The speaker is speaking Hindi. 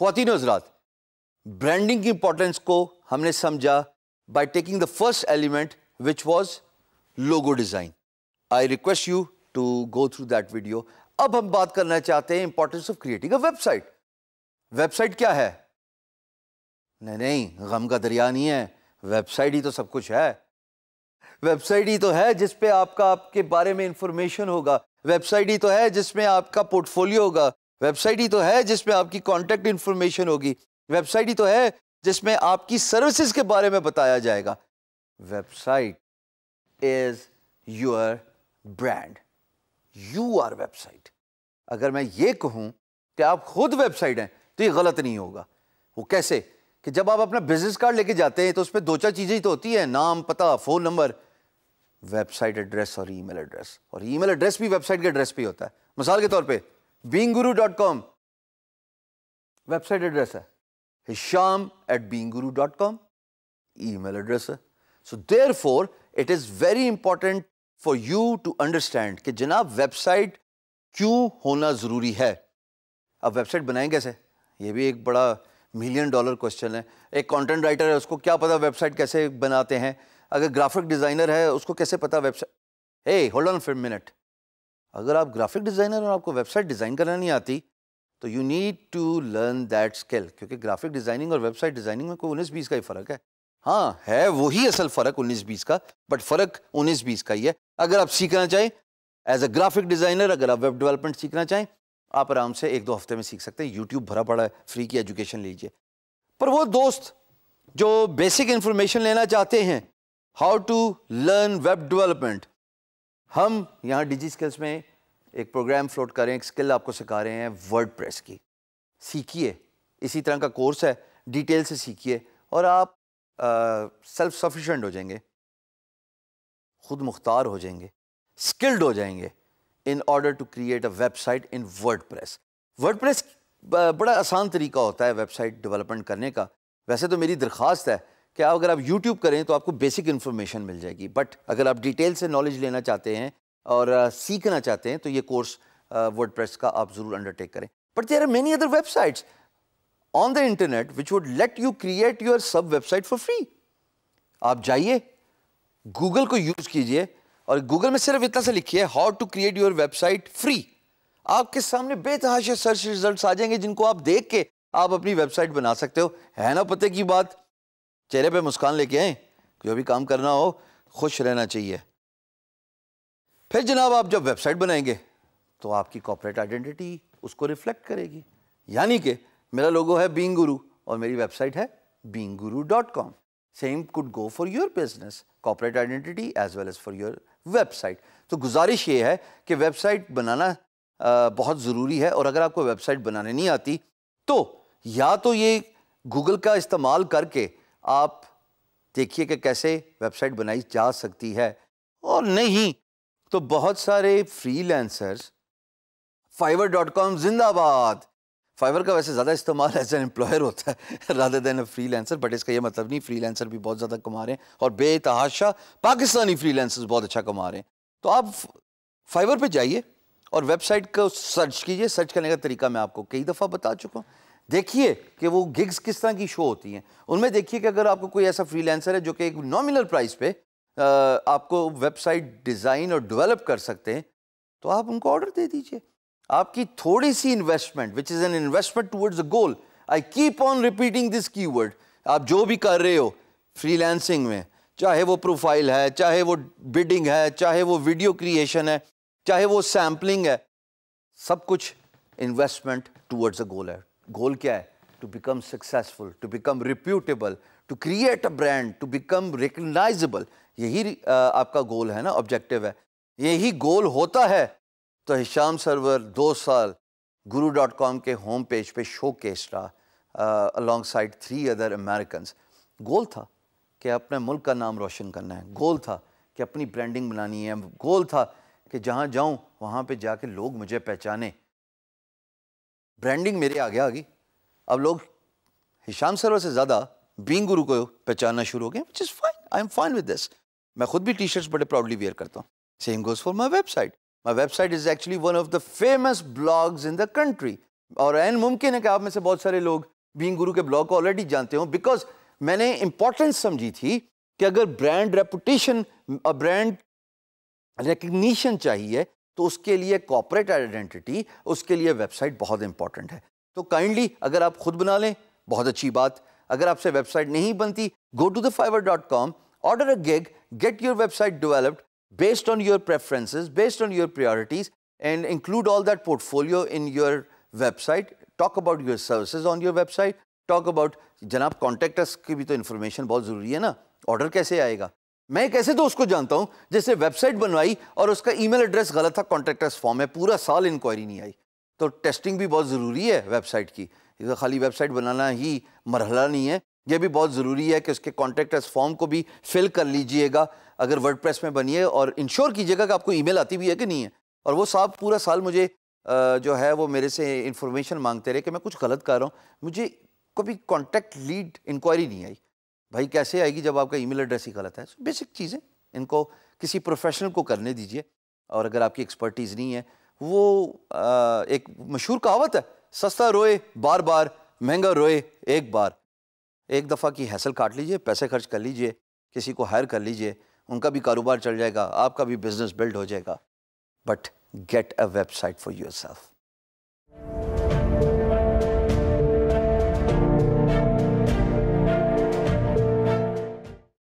खातिन हजरात ब्रांडिंग की इंपॉर्टेंस को हमने समझा by taking the first element which was logo design I request you to go through that video अब हम बात करना चाहते हैं importance of creating a website website क्या है नहीं नहीं गम का दरिया नहीं है वेबसाइट ही तो सब कुछ है वेबसाइट ही तो है जिसपे आपका आपके बारे में इंफॉर्मेशन होगा वेबसाइट ही तो है जिसमें आपका पोर्टफोलियो होगा वेबसाइट ही तो है जिसमें आपकी कॉन्टैक्ट इन्फॉर्मेशन होगी वेबसाइट ही तो है जिसमें आपकी सर्विसेज के बारे में बताया जाएगा website is your brand you are website अगर मैं ये कहूं कि आप खुद वेबसाइट हैं तो ये गलत नहीं होगा वो कैसे कि जब आप अपना बिजनेस कार्ड लेके जाते हैं तो उसमें दो चार चीज़ें ही तो होती हैं नाम पता फ़ोन नंबर वेबसाइट एड्रेस और ईमेल एड्रेस और ईमेल एड्रेस भी वेबसाइट के एड्रेस पे होता है मिसाल के तौर पर Beingguru dot com website address है Hisham at Beingguru dot com email address है so therefore it is very important for you to understand कि जनाब वेबसाइट क्यों होना ज़रूरी है अब वेबसाइट बनाएं कैसे ये भी एक बड़ा मिलियन डॉलर क्वेश्चन है एक कंटेंट राइटर है उसको क्या पता वेबसाइट कैसे बनाते हैं अगर ग्राफिक डिज़ाइनर है उसको कैसे पता वेबसाइट हे होल्ड ऑन फिर मिनट अगर आप ग्राफिक डिज़ाइनर और आपको वेबसाइट डिज़ाइन करना नहीं आती तो you need to learn that skill क्योंकि ग्राफिक डिज़ाइनिंग और वेबसाइट डिज़ाइनिंग में कोई उन्नीस बीस का ही फ़र्क है हाँ है वही असल फ़र्क उन्नीस बीस का बट फ़र्क उन्नीस बीस का ही है अगर आप सीखना चाहें एज अ ग्राफिक डिज़ाइनर अगर आप वेब डेवलपमेंट सीखना चाहें आप आराम से एक दो हफ्ते में सीख सकते हैं यूट्यूब भरा पड़ा है फ्री की एजुकेशन लीजिए पर वो दोस्त जो बेसिक इन्फॉर्मेशन लेना चाहते हैं how to learn web development हम यहाँ डिजी स्किल्स में एक प्रोग्राम फ्लोट कर रहे हैं एक स्किल आपको सिखा रहे हैं वर्ड प्रेस की सीखिए इसी तरह का कोर्स है डिटेल से सीखिए और आप सेल्फ सफिशेंट हो जाएंगे खुद मुख्तार हो जाएंगे स्किल्ड हो जाएंगे in order to create a website in WordPress WordPress बड़ा आसान तरीका होता है वेबसाइट डेवलपमेंट करने का वैसे तो मेरी दरख्वास्त है क्या अगर आप यूट्यूब करें तो आपको बेसिक इन्फॉर्मेशन मिल जाएगी बट अगर आप डिटेल से नॉलेज लेना चाहते हैं और सीखना चाहते हैं तो ये कोर्स वर्ड का आप ज़रूर अंडरटेक करें but there are many other websites on the internet which would let you create your sub website for free आप जाइए गूगल को यूज़ कीजिए और गूगल में सिर्फ इतना से लिखिए how to create your website free आपके सामने बेतहाशा सर्च रिजल्ट आ जाएंगे जिनको आप देख के आप अपनी वेबसाइट बना सकते हो है ना पते की बात चेहरे पे मुस्कान लेके आए जो भी काम करना हो खुश रहना चाहिए फिर जनाब आप जब वेबसाइट बनाएंगे तो आपकी कॉपरेट आइडेंटिटी उसको रिफ्लेक्ट करेगी यानी कि मेरा लोगो है बींग गुरु और मेरी वेबसाइट है being guru dot com same could go for your business corporate identity as well as for your website तो गुजारिश ये है कि वेबसाइट बनाना बहुत ज़रूरी है और अगर आपको वेबसाइट बनाने नहीं आती तो या तो ये गूगल का इस्तेमाल करके आप देखिए कि कैसे वेबसाइट बनाई जा सकती है और नहीं तो बहुत सारे फ्रीलांसर्स फाइवर डॉट कॉम जिंदाबाद फाइवर का वैसे ज़्यादा इस्तेमाल एज एन एम्प्लॉयर होता है rather than freelancer but इसका यह मतलब नहीं फ्री लेंसर भी बहुत ज़्यादा कमा रहे हैं और बेतहाशा पाकिस्तानी फ्री लेंसर्स बहुत अच्छा कमा रहे हैं तो आप फाइवर पर जाइए और वेबसाइट को सर्च कीजिए सर्च करने का तरीका मैं आपको कई दफ़ा बता चुका हूँ देखिए कि वो गिग्स किस तरह की शो होती हैं उनमें देखिए कि अगर आपको कोई ऐसा फ्रीलांसर है जो कि एक नॉमिनल प्राइस पे आपको वेबसाइट डिज़ाइन और डेवलप कर सकते हैं तो आप उनको ऑर्डर दे दीजिए आपकी थोड़ी सी investment which is an investment towards a goal I keep on repeating this की आप जो भी कर रहे हो फ्रीलैंसिंग में चाहे वो प्रोफाइल है चाहे वो बिडिंग है चाहे वो वीडियो क्रिएशन है चाहे वो सैम्पलिंग है सब कुछ इन्वेस्टमेंट टूवर्ड्स अ गोल है गोल क्या है to become successful to become reputable to create a brand to become recognisable यही आपका गोल है ना ऑब्जेक्टिव है यही गोल होता है तो हिशाम सरवर दो साल गुरु डॉट कॉम के होम पेज पर शो केस रहा alongside three other American goal था कि अपने मुल्क का नाम रोशन करना है गोल था कि अपनी ब्रांडिंग बनानी है गोल था कि जहाँ जाऊँ वहाँ पर जाके लोग मुझे पहचाने ब्रांडिंग मेरे आगे आ गई अब लोग हिशाम सरवर से ज़्यादा बींग गुरु को पहचानना शुरू हो गए which is fine I am fine with this मैं खुद भी टी शर्ट्स बड़े प्राउडली वेयर करता हूँ same goes for my website my website is actually one of the famous blogs in the country और एन मुमकिन है कि आप में से बहुत सारे लोग बींग गुरु के ब्लॉग को ऑलरेडी जानते हो बिकॉज मैंने इंपॉर्टेंस समझी थी कि अगर ब्रांड रेपुटेशन ब्रांड रिकग्निशन चाहिए तो उसके लिए कॉपरेट आइडेंटिटी उसके लिए वेबसाइट बहुत इंपॉर्टेंट है तो काइंडली अगर आप खुद बना लें बहुत अच्छी बात अगर आपसे वेबसाइट नहीं बनती go to the Fiverr dot com order a gig get your website developed based on your preferences based on your priorities and include all that portfolio in your website talk about your services on your website talk about जनाब कॉन्टेक्टर्स की भी तो इन्फॉर्मेशन बहुत ज़रूरी है ना ऑर्डर कैसे आएगा मैं कैसे तो उसको जानता हूं जैसे वेबसाइट बनवाई और उसका ईमेल एड्रेस गलत था कॉन्ट्रैक्टर्स फॉर्म में पूरा साल इंक्वायरी नहीं आई तो टेस्टिंग भी बहुत ज़रूरी है वेबसाइट की तो खाली वेबसाइट बनाना ही मरहला नहीं है यह भी बहुत ज़रूरी है कि उसके कॉन्ट्रैक्टर्स फॉर्म को भी फिल कर लीजिएगा अगर वर्ड में बनिए और इंश्योर कीजिएगा कि आपको ई आती भी है कि नहीं है और वो साहब पूरा साल मुझे जो है वो मेरे से इंफॉर्मेशन मांगते रहे कि मैं कुछ गलत कर रहा हूँ मुझे कभी कॉन्टैक्ट लीड इंक्वायरी नहीं आई भाई कैसे आएगी जब आपका ईमेल एड्रेस ही गलत है बेसिक चीज़ें इनको किसी प्रोफेशनल को करने दीजिए और अगर आपकी एक्सपर्टीज़ नहीं है वो आ, एक मशहूर कहावत है सस्ता रोए बार बार महंगा रोए एक बार एक दफ़ा की हैसल काट लीजिए पैसे खर्च कर लीजिए किसी को हायर कर लीजिए उनका भी कारोबार चल जाएगा आपका भी बिजनेस बिल्ड हो जाएगा but get a website for your self